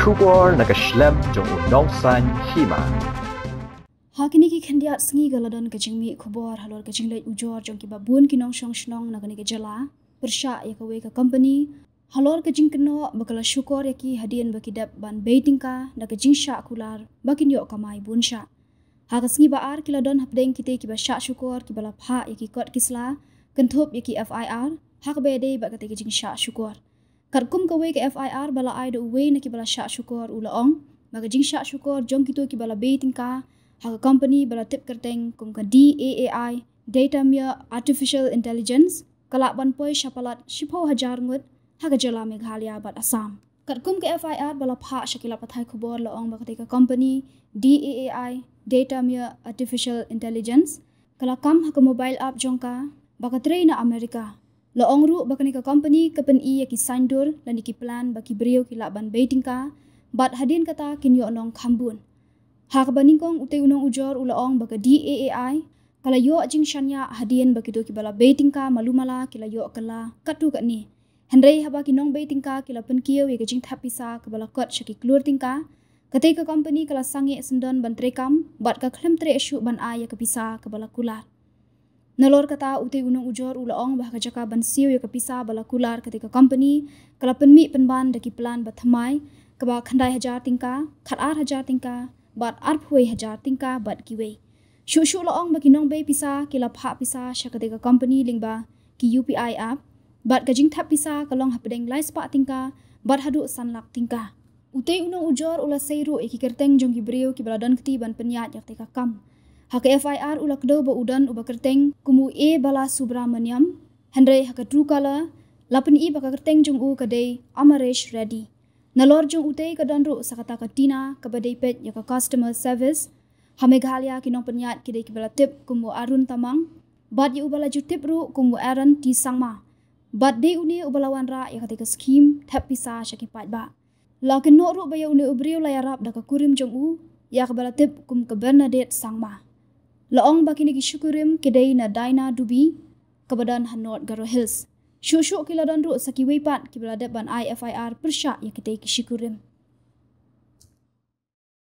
Kubor naga shlem jong unong san hima. Hakini kita hendak sengi galadon kajing mi kubor halor kajing lay ujor jong kibabun kinong shong shnong naga ni kajala. Persya ya kawai ka company. Halor kajing keno bakal syukur ya ki hadian bakidap ban baiting ka naga jing syak kular bakin yok kamai bun syak. Hak sengi baar kiladon hapdeng kita kibab syak syukur kibalap ha ya ki kot kisla. Kentup ya ki FIR. Hak bede bakate kajing syak syukur. syukur kat kawe ke FIR bala ai do we na ki bala sha shukor ula ong maga jing sha shukor jong kitu ki bala beting ka ha company bala tip karteng kum ka DAAI data mere artificial intelligence kalaban poi shapalat shipo hajar ngut ha ga jala meghalaya bat assam kat kum ke FIR bala pha shakila pathai khubor la ong baga ka company DAAI data mere artificial intelligence kala kam ha ka mobile app jong ka baga train na america Lo ong ruk bakani ka company kapan e i yaki sandur dan iki plan baki beriw ki lakban baiting bat hadin kata kin yo nong kambun. Hak baning kong utai unong ujar ula ong baka DAAI, kala yo ajing shanya hadin bagi do ki bala baiting ka malumala kila yo kala katu kat ni. Henry haba ki nong baitingka ka kila pen kiyo yaki jing tapisa ka bala kot shaki keluar ting ka, Ketika company kala sangit sendon bantrekam, bat ka klem tre esyuk ban ayah kepisah kebala kulat. Nalor kata uti gunung ujar ulaong bahaga jaka bansiu yang kepisa bala kular ketika company kalau penmi penban daki pelan bathamai kaba khandai hajar tingka khatar hajar tingka bat arphuwe hajar tingka bat kiwe. Shushu ulaong bagi nong bay pisa kila pha pisa ketika company lingba ki UPI app bat gajing tap pisa kalong hapedeng lai sepak tingka bat hadu sanlak tingka. Utei unang ujar ula seiru iki kerteng jonggi beriw ki baladan keti ban penyat yakteka kam hak FIR ulak do ba udan uba kerteng kumu e bala Subramanyam. Henry hak tru kala lapen i baka kerteng jung u kade amaresh Reddy. nalor jung utai ka danru sakata ka tina ka bade pet yak customer service hamegalia ki nong penyat ki dei bala tip kumu arun tamang bad yu ya bala ju tip ru kumu aran ti sangma bad dei uni ubalawan ra yak te ka scheme tap pisa shaki pat ba lakno ru bayu ne ubriu layarap da ka kurim jung u yak bala tip kum ka bernadet sangma Laong bakini kisukurim kedai na Daina Dubi kebadan Hanot Garo Hills. Syuk-syuk kiladan ruk saki weipat kibladab ban IFIR persyak yang kedai kisukurim.